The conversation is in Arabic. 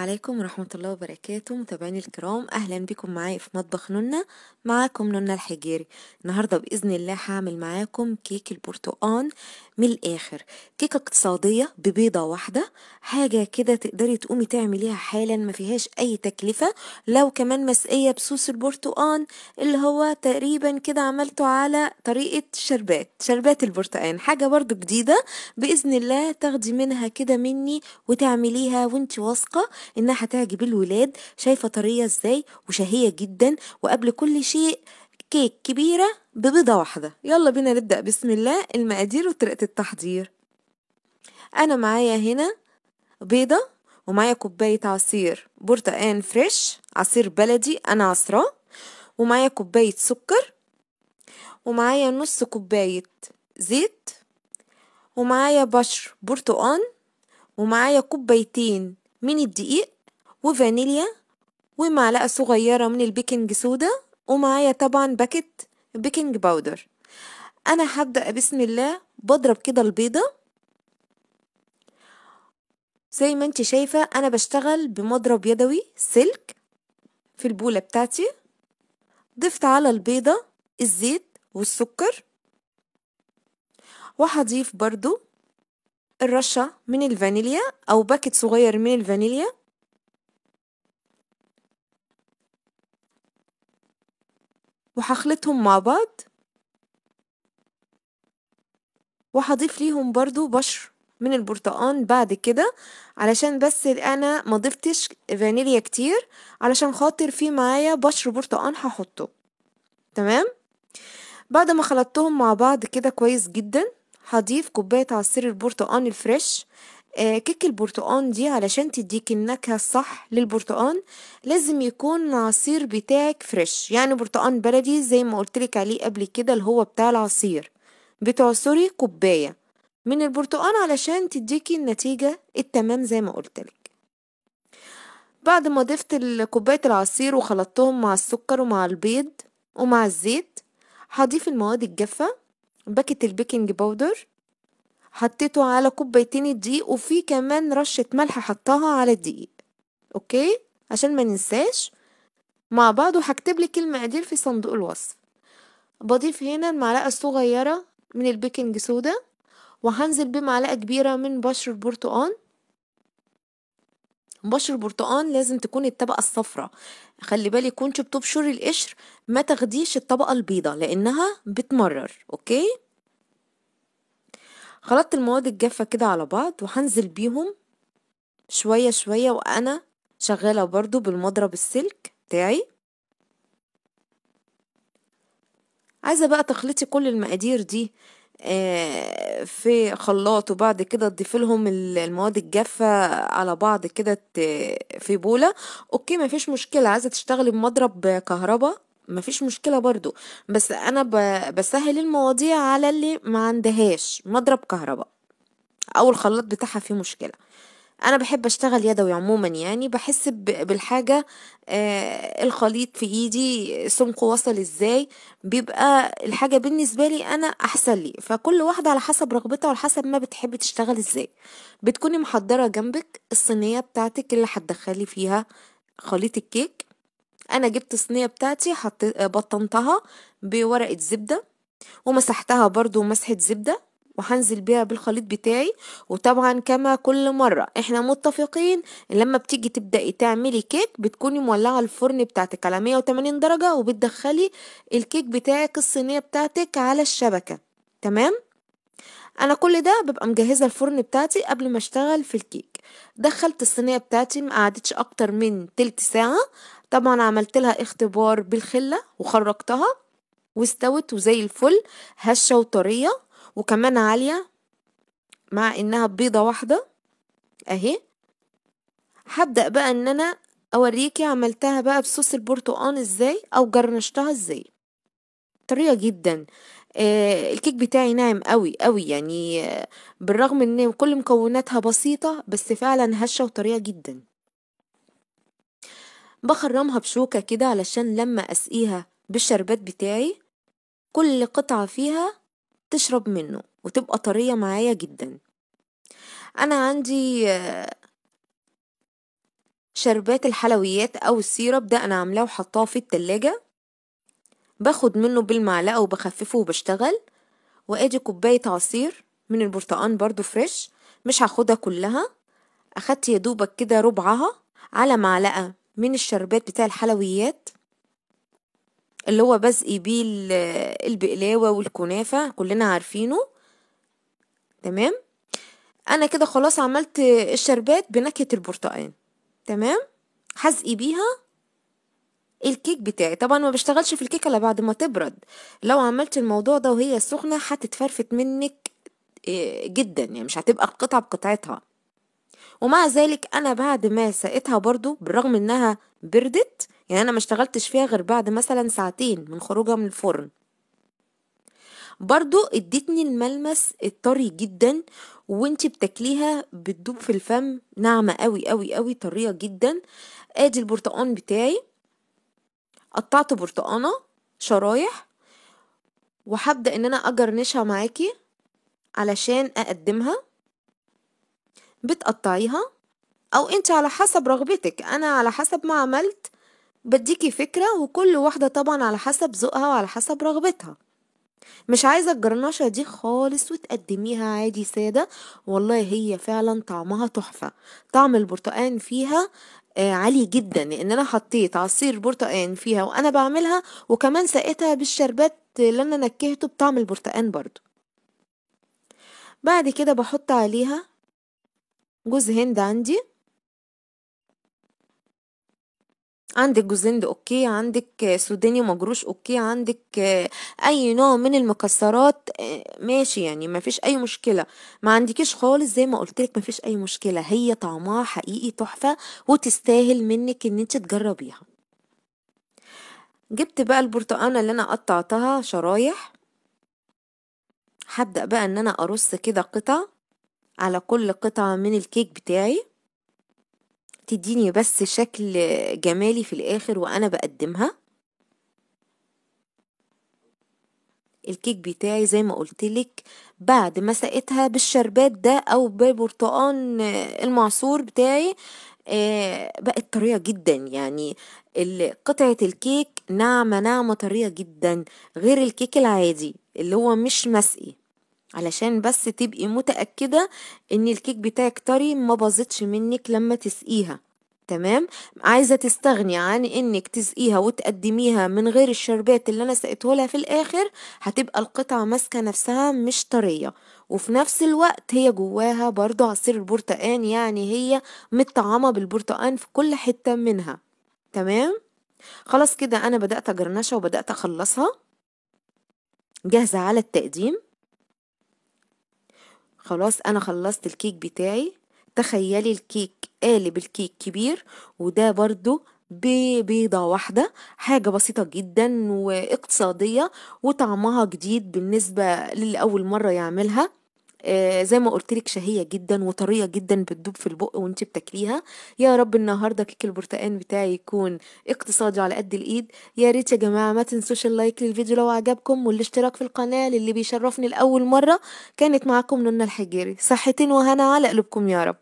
عليكم ورحمة الله وبركاته متابعيني الكرام أهلا بكم معايا في مطبخ نونا معاكم نونا الحجيري النهاردة بإذن الله هعمل معاكم كيك البرتقان من الاخر كيكه اقتصاديه ببيضه واحده حاجه كده تقدري تقومي تعمليها حالا ما فيهاش اي تكلفه لو كمان مسقيه بصوص البرتقان اللي هو تقريبا كده عملته على طريقه شربات شربات البرتقان حاجه برضو جديده باذن الله تاخدي منها كده مني وتعمليها وانت واثقه انها هتعجب الولاد شايفه طريه ازاي وشهيه جدا وقبل كل شيء كيك كبيرة ببيضة واحدة يلا بينا نبدأ بسم الله المقادير وطريقة التحضير أنا معايا هنا بيضة ومعايا كوباية عصير برتقان فريش عصير بلدي أنا عصراه ومعايا كوباية سكر ومعايا نص كوباية زيت ومعايا بشر برتقان ومعايا كوبايتين من الدقيق وفانيليا ومعلقة صغيرة من البيكنج سودا ومعايا طبعا باكت بيكنج باودر انا هبدأ بسم الله بضرب كده البيضة زي ما انت شايفة انا بشتغل بمضرب يدوي سلك في البولة بتاعتي ضفت على البيضة الزيت والسكر وهضيف برضو الرشة من الفانيليا او باكت صغير من الفانيليا وهخلطهم مع بعض وهضيف ليهم برضو بشر من البرتقان بعد كده علشان بس انا ما ضفتش فانيليا كتير علشان خاطر في معايا بشر برتقان هحطه تمام بعد ما خلطتهم مع بعض كده كويس جدا هضيف كوباية عصير البرتقان الفريش آه، كيك البرتقان دي علشان تديك النكهة الصح للبرتقان لازم يكون العصير بتاعك فريش يعني برتقان بلدي زي ما قلتلك عليه قبل كده اللي هو بتاع العصير بتعصري كوباية من البرتقان علشان تديكي النتيجة التمام زي ما قلتلك بعد ما ضفت كوباية العصير وخلطتهم مع السكر ومع البيض ومع الزيت هضيف المواد الجافة باكت البيكنج باودر حطيته على كوبايتين الدقيق وفي كمان رشة ملح حطاها على الدقيق اوكي عشان ما ننساش مع بعض وهكتب لك المقادير في صندوق الوصف بضيف هنا المعلقة الصغيرة من البيكنج سودا وهنزل بمعلقة كبيرة من بشر البرتقال بشر البرتقال لازم تكون الطبقة الصفراء خلي بالك كنت بتبشر القشر ما تاخديش الطبقة البيضة لانها بتمرر اوكي خلطت المواد الجافة كده على بعض وهنزل بيهم شوية شوية وأنا شغالة برضو بالمضرب السلك بتاعي عايزة بقى تخلطي كل المقادير دي آه، في خلاط وبعد كده تضيف لهم المواد الجافة على بعض كده في بولة اوكي مفيش مشكلة عايزة تشتغلي بمضرب كهرباء مفيش مشكله برضو بس انا بسهل المواضيع على اللي ما عندهاش مضرب كهرباء او الخلاط بتاعها فيه مشكله انا بحب اشتغل يدوي عموما يعني بحس بالحاجه آه الخليط في ايدي سمكه وصل ازاي بيبقى الحاجه بالنسبه لي انا احسن لي فكل واحده على حسب رغبتها وعلى حسب ما بتحب تشتغل ازاي بتكوني محضره جنبك الصينيه بتاعتك اللي هتدخلي فيها خليط الكيك انا جبت الصينيه بتاعتي حطيت بطنتها بورقه زبده ومسحتها برضو مسحه زبده وهنزل بيها بالخليط بتاعي وطبعا كما كل مرة احنا متفقين لما بتيجي تبدأي تعملي كيك بتكوني مولعة الفرن بتاعتك على 180 درجة وبتدخلي الكيك بتاعك الصينية بتاعتك على الشبكة تمام؟ انا كل ده ببقى مجهزه الفرن بتاعتي قبل ما اشتغل في الكيك دخلت الصينيه بتاعتي ما قعدتش اكتر من تلت ساعه طبعا عملت لها اختبار بالخلة وخرجتها واستوت وزي الفل هشة وطرية وكمان عالية مع انها بيضة واحدة اهي هبدأ بقى ان انا اوريكي عملتها بقى بصوص البرتقان ازاي او جرنشتها ازاي طرية جدا آه الكيك بتاعي ناعم قوي قوي يعني آه بالرغم ان كل مكوناتها بسيطة بس فعلا هشة وطرية جدا بخرمها بشوكة كده علشان لما أسقيها بالشربات بتاعي كل قطعة فيها تشرب منه وتبقى طرية معايا جدا أنا عندي آه، شربات الحلويات أو السيرب ده أنا عاملاه وحطاه في التلاجة باخد منه بالمعلقة وبخففه وبشتغل وأدي كوباية عصير من البرتقان برضو فريش مش هاخدها كلها أخدت يدوبك كده ربعها على معلقة من الشربات بتاع الحلويات اللي هو بزقي بيه البقلاوة والكنافة كلنا عارفينه تمام انا كده خلاص عملت الشربات بنكهة البرتقال تمام هزقي بيها الكيك بتاعي طبعا ما بشتغلش في الكيكه الا بعد ما تبرد لو عملت الموضوع ده وهي سخنه هتتفرفت منك آه، جدا يعني مش هتبقى قطعة بقطعتها ومع ذلك انا بعد ما سقتها برضو بالرغم انها بردت يعني انا ما اشتغلتش فيها غير بعد مثلا ساعتين من خروجها من الفرن برضو ادتني الملمس الطري جدا وانتي بتاكليها بتدوب في الفم ناعمة قوي قوي قوي طرية جدا ادي البرتقان بتاعي قطعت برتقانة شرايح وهبدأ ان انا اجرنشها معاكي علشان اقدمها بتقطعيها او انت على حسب رغبتك انا على حسب ما عملت بديكي فكرة وكل واحدة طبعا على حسب ذوقها وعلى حسب رغبتها مش عايزة الجرناشة دي خالص وتقدميها عادي سادة والله هي فعلا طعمها تحفة طعم البرتقان فيها آه، عالي جدا لان انا حطيت عصير برتقان فيها وانا بعملها وكمان سقيتها بالشربات اللي انا نكهته بطعم البرتقان برضو بعد كده بحط عليها جوز هند عندي عندك جوز هند اوكي عندك سوداني مجروش اوكي عندك اي نوع من المكسرات آه، ماشي يعني ما فيش اي مشكله ما عندكيش خالص زي ما قلت لك ما فيش اي مشكله هي طعمها حقيقي تحفه وتستاهل منك ان انت تجربيها جبت بقى البرتقانه اللي انا قطعتها شرايح هبدا بقى ان انا ارص كده قطع على كل قطعة من الكيك بتاعي تديني بس شكل جمالي في الآخر وأنا بقدمها الكيك بتاعي زي ما قلتلك بعد ما سقيتها بالشربات ده أو ببرتقان آه، المعصور بتاعي آه، بقت طريه جدا يعني قطعه الكيك ناعمه ناعمه طريه جدا غير الكيك العادي اللي هو مش مسقي علشان بس تبقي متأكدة ان الكيك بتاعك طري ما باظتش منك لما تسقيها تمام عايزة تستغني عن انك تسقيها وتقدميها من غير الشربات اللي انا سقيته لها في الاخر هتبقى القطعة ماسكة نفسها مش طرية وفي نفس الوقت هي جواها برضو عصير البرتقان يعني هي متطعمة بالبرتقان في كل حتة منها تمام خلاص كده انا بدأت اجرنشها وبدأت اخلصها جاهزة على التقديم خلاص انا خلصت الكيك بتاعي تخيلي الكيك قالب الكيك كبير وده برضو ببيضة واحدة حاجة بسيطة جدا واقتصادية وطعمها جديد بالنسبة للي أول مرة يعملها آه، زي ما قلت لك شهيه جدا وطريه جدا بتدوب في البق وانت بتاكليها يا رب النهارده كيك البرتقال بتاعي يكون اقتصادي على قد الايد يا ريت يا جماعه ما تنسوش اللايك للفيديو لو عجبكم والاشتراك في القناه للي بيشرفني لاول مره كانت معاكم نونا الحجيري صحتين وهنا على قلوبكم يا رب